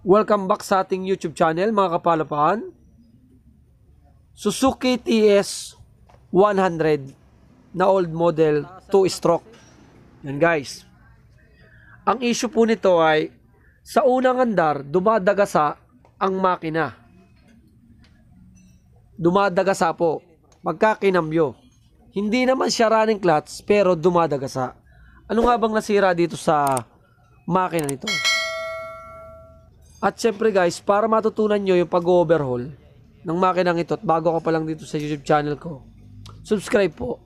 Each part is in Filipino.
Welcome back sa ating YouTube channel mga kapalapahan. Suzuki TS 100 na old model 2 stroke. Yan guys. Ang issue po nito ay sa unang andar dumadagasa ang makina. Dumadagasa po pagka Hindi naman siya running clutch pero dumadagasa. Ano nga bang nasira dito sa makina nito? At syempre guys, para matutunan nyo yung pag-overhaul ng makinang ito at bago ka pa lang dito sa YouTube channel ko, subscribe po.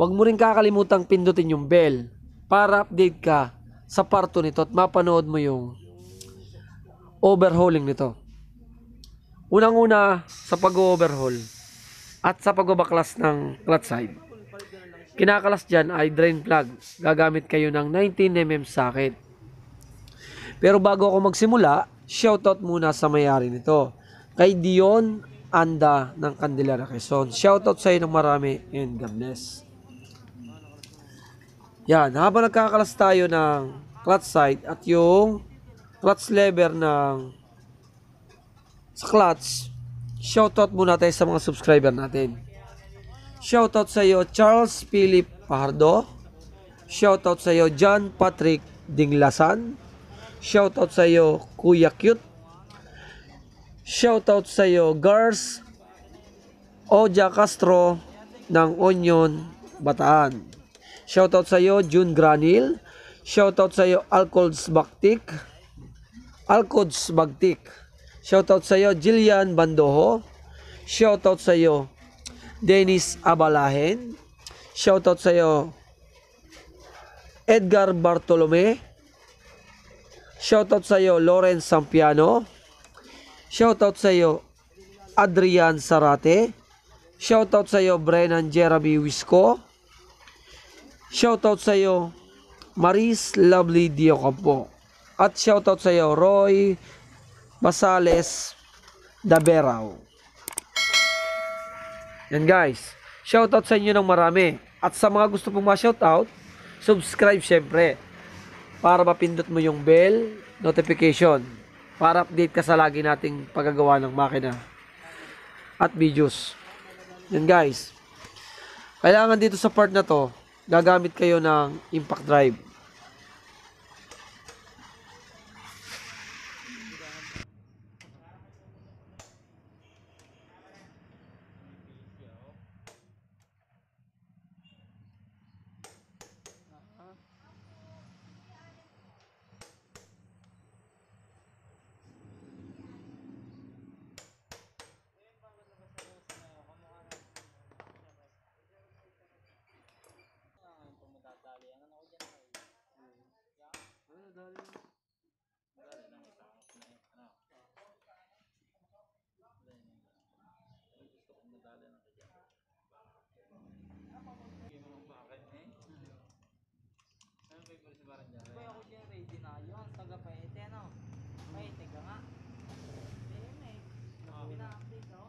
Huwag mo rin kakalimutang pindutin yung bell para update ka sa parto nito at mapanood mo yung overhauling nito. Unang-una sa pag-overhaul at sa pag pagbabaklas ng clutch side. Kinakalas dyan ay drain plug. Gagamit kayo ng 19mm socket pero bago ako magsimula, shoutout muna sa mayari nito. Kay Dion Anda ng Candela Candelaria Quezon. Shoutout sa inyo ng marami and God bless. Yan, habang nagkakalas tayo ng clutch side at yung clutch lever ng sa clutch, shoutout muna tayo sa mga subscriber natin. Shoutout sa iyo Charles Philip Pardo. Shoutout sa iyo John Patrick Dinglasan. Shoutout sa iyo, Kuya Cute. Shoutout sa iyo, Gars Oja Castro ng Onion, Bataan. Shoutout sa iyo, June Granil. Shoutout sa iyo, Alcolds Baktik. Alcolds Baktik. Shoutout sa iyo, Jillian Bandoho. Shoutout sa iyo, Dennis Abalahen. Shoutout sa iyo, Edgar Bartolome. Shoutout sa iyo, Lawrence Sampiano. Shoutout sa iyo, Adrian Sarate. Shoutout sa iyo, Brennan Jeremy Wisco. Shoutout sa iyo, Maris Lovely Diocampo. At shoutout sa iyo, Roy Basales Daberao. Yan guys. Shoutout sa inyo ng marami. At sa mga gusto pong ma-shoutout, subscribe syempre para mapindot mo yung bell notification para update ka sa lagi nating paggawa ng makina at videos. Yan guys. Kailangan dito sa part na to, gagamit kayo ng impact drive. parang dyan. Diba ako dyan, ready na yun. Saga pa no? Ay, teka nga. Hindi yun eh. Ah. Pina-update, no?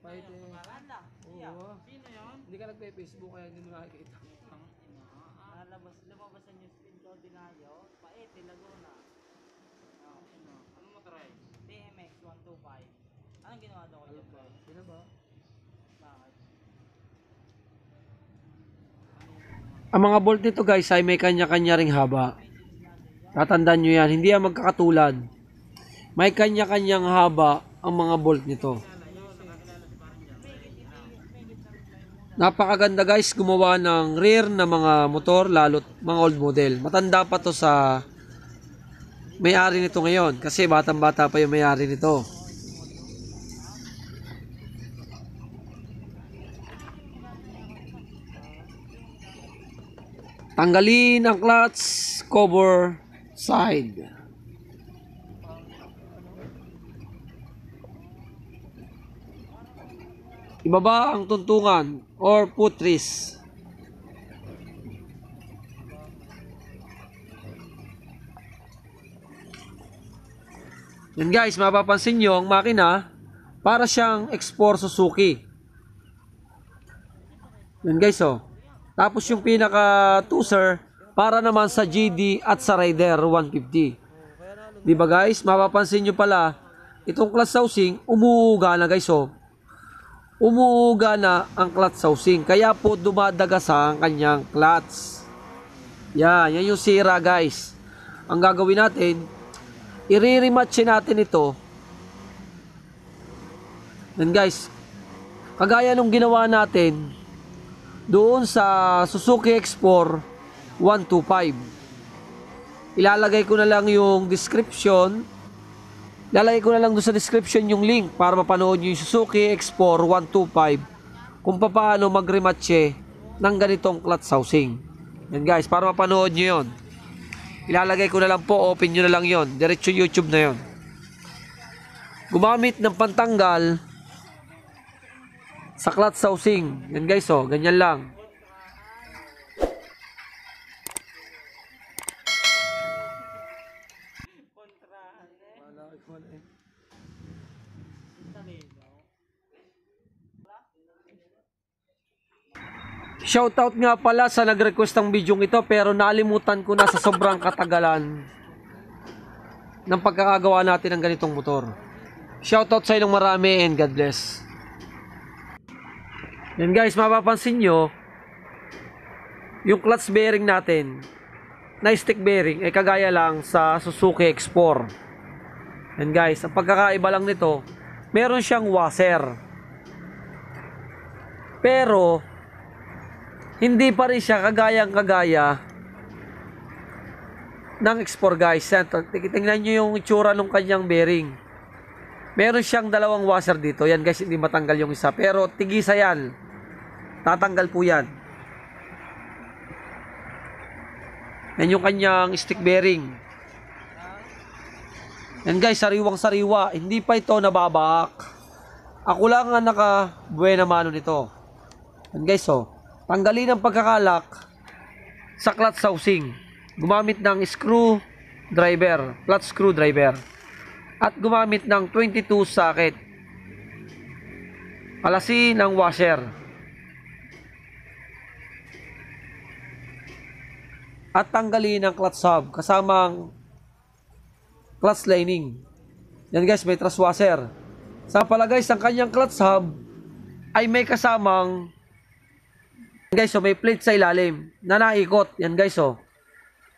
Kahit Maganda. Oo. Sino yun? Hindi ka nagpe-Facebook kaya hindi mo nakikita. Ang ina. Lalabas, ah, lumabas ang newsfeed ko, dinayo. Paete, Laguna. Ang ah, ina. Ano mo try? BMX 125. Anong ginawa daw ko dyan? Sino ba? Bakit? Ang mga bolt nito guys ay may kanya-kanya ring haba. Tatandaan nyo yan, hindi yan magkakatulad. May kanya-kanyang haba ang mga bolt nito. Napakaganda guys gumawa ng rear na mga motor lalo't mga old model. Matanda pa to sa may-ari nito ngayon kasi batang-bata pa yung may-ari nito. Tanggalin ang clutch cover side. Ibaba ang tuntungan or putris. Yan guys, mapapansin nyo ang makina para siyang Export Suzuki. Yan guys oh. Tapos yung pinaka 2 sir, para naman sa GD at sa rider 150. Di ba guys? Mapapansin niyo pala, itong clutch housing, umuuga na guys oh. Umuuga na ang clutch housing. Kaya po dumadagas ang kanyang clutch. Yan, yan yung sira guys. Ang gagawin natin, iririmatch natin ito. Yan guys, kagaya nung ginawa natin, doon sa Suzuki X4 125. Ilalagay ko na lang yung description. Lalagay ko na lang doon sa description yung link para mapanood yung Suzuki X4 125 kung paano magrematche ng ganitong clutch housing. Yan guys, para mapanood nyo yon. Ilalagay ko na lang po, open nyo na lang yon. Diretso YouTube na yon. Gumamit ng pantanggal Saklat sausing. Yan guys, oh. Ganyan lang. Shoutout nga pala sa nag-request ng video ito pero nalimutan ko na sa sobrang katagalan ng pagkakagawa natin ng ganitong motor. Shoutout sa inyong marami and God bless. And guys, mapapansin nyo, yung clutch bearing natin, na stick bearing, ay eh, kagaya lang sa Suzuki X4. And guys, ang pagkakaiba lang nito, meron siyang washer. Pero, hindi pa rin siya kagayang kagaya ng X4 guys. Tingnan nyo yung itsura ng kanyang bearing. Meron siyang dalawang washer dito. Yan guys, hindi matanggal yung isa. Pero tigisa yan. Tatanggal po yan. Yan yung kanyang stick bearing. Yan guys, sariwang-sariwa. Hindi pa ito nababak. Ako lang ang naka-buena mano nito. Yan guys, oh. Tanggalin ang pagkakalak sa clutch housing. Gumamit ng screw driver, flat screw driver. At gumamit ng 22 socket. Alasin ng washer. at tanggalin ang clutch hub kasamang clutch lining. Yan guys, may truss washer. Sa pala guys, ang kanyang clutch hub ay may kasamang yan guys, so may plate sa ilalim na naikot. Yan guys, oh.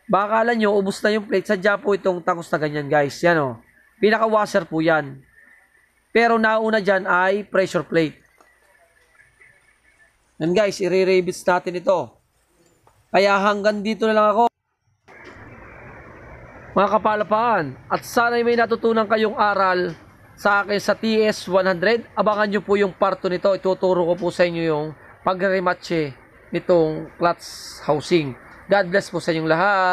Baka Bakala nyo, ubos na yung plate. Sadya po itong tangos na ganyan guys. Yan Oh. Pinaka-washer po yan. Pero nauna dyan ay pressure plate. Yan guys, i-re-rebits natin ito. Kaya hanggang dito na lang ako. Mga kapalapaan, at sana'y may natutunan kayong aral sa akin sa TS100. Abangan nyo po yung parto nito. Ituturo ko po sa inyo yung pag-rematch nitong clutch housing. God bless po sa inyong lahat.